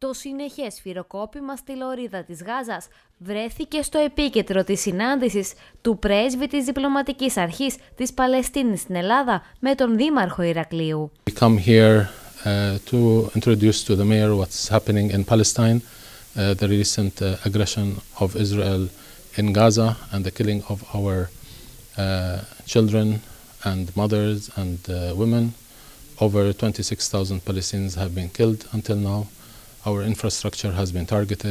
Το συνεχές φυροκόπημα στη Λωρίδα της Γάζας βρέθηκε στο επίκεντρο της συνάντησης του πρέσβη της διπλωματικής αρχής της Παλαιστίνης στην Ελλάδα με τον Δήμαρχο Ηρακλείου. We come here uh, to introduce to the mayor what's happening in Palestine, uh, the recent uh, aggression of Israel in Gaza and the killing of our uh, children and mothers and uh, women. Over 26,000 Palestinians have been killed until now. Our infrastructure has uh,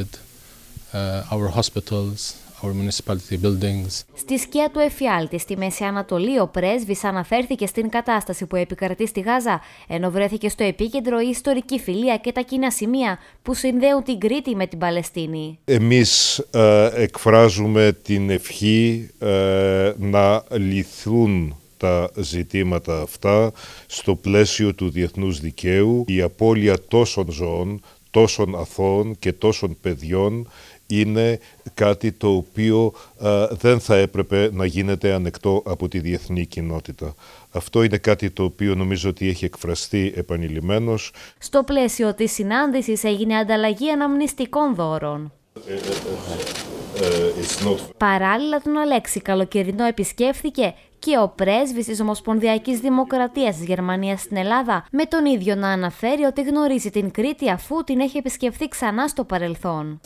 Στη σκιά του εφιάλτη στη Μέση Ανατολή, ο πρέσβης αναφέρθηκε στην κατάσταση που επικρατεί στη Γάζα, ενώ βρέθηκε στο επίκεντρο η ιστορική φιλία και τα κοινά σημεία που συνδέουν την Κρήτη με την Παλαιστίνη. Εμείς ε, εκφράζουμε την ευχή ε, να λυθούν τα ζητήματα αυτά στο πλαίσιο του διεθνούς δικαίου. Η απώλεια τόσων ζώων τόσων αθώων και τόσων παιδιών είναι κάτι το οποίο ε, δεν θα έπρεπε να γίνεται ανεκτό από τη διεθνή κοινότητα. Αυτό είναι κάτι το οποίο νομίζω ότι έχει εκφραστεί επανειλημμένος. Στο πλαίσιο της συνάντησης έγινε ανταλλαγή αναμνηστικών δώρων. Ε, ε, ε, Παράλληλα τον Αλέξη Καλοκαιρινό επισκέφθηκε και ο πρέσβης της Ομοσπονδιακής Δημοκρατίας της Γερμανίας στην Ελλάδα με τον ίδιο να αναφέρει ότι γνωρίζει την Κρήτη αφού την έχει επισκεφθεί ξανά στο παρελθόν.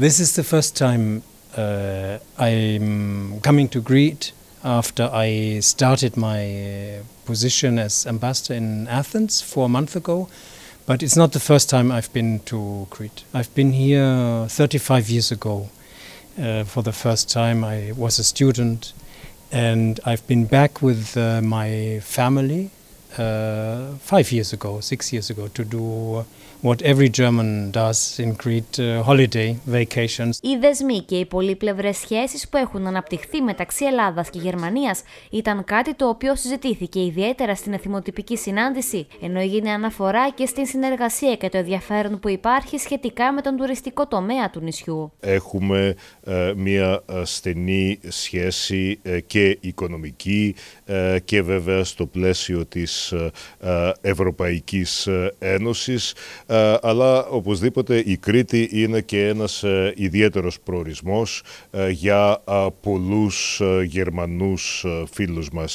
This is the first time uh, I'm coming to Crete after I started my uh, position as ambassador in Athens four months ago. But it's not the first time I've been to Crete. I've been here 35 years ago. Uh, for the first time, I was a student, and I've been back with uh, my family uh, five years ago, six years ago, to do what every German does in uh, holiday, vacations. Οι δεσμοί και οι πολύπλευρες σχέσεις που έχουν αναπτυχθεί μεταξύ Ελλάδας και Γερμανίας ήταν κάτι το οποίο συζητήθηκε ιδιαίτερα στην εθιμοτυπική συνάντηση, ενώ έγινε αναφορά και στην συνεργασία και το ενδιαφέρον που υπάρχει σχετικά με τον τουριστικό τομέα του νησιού. Έχουμε ε, μια ε, στενή σχέση ε, και οικονομική και βέβαια στο πλαίσιο της της ε, ε, Ευρωπαϊκής ε, Ένωσης, αλλά οπωσδήποτε η Κρήτη είναι και ένας ιδιαίτερος προορισμός για πολλούς Γερμανούς φίλους μας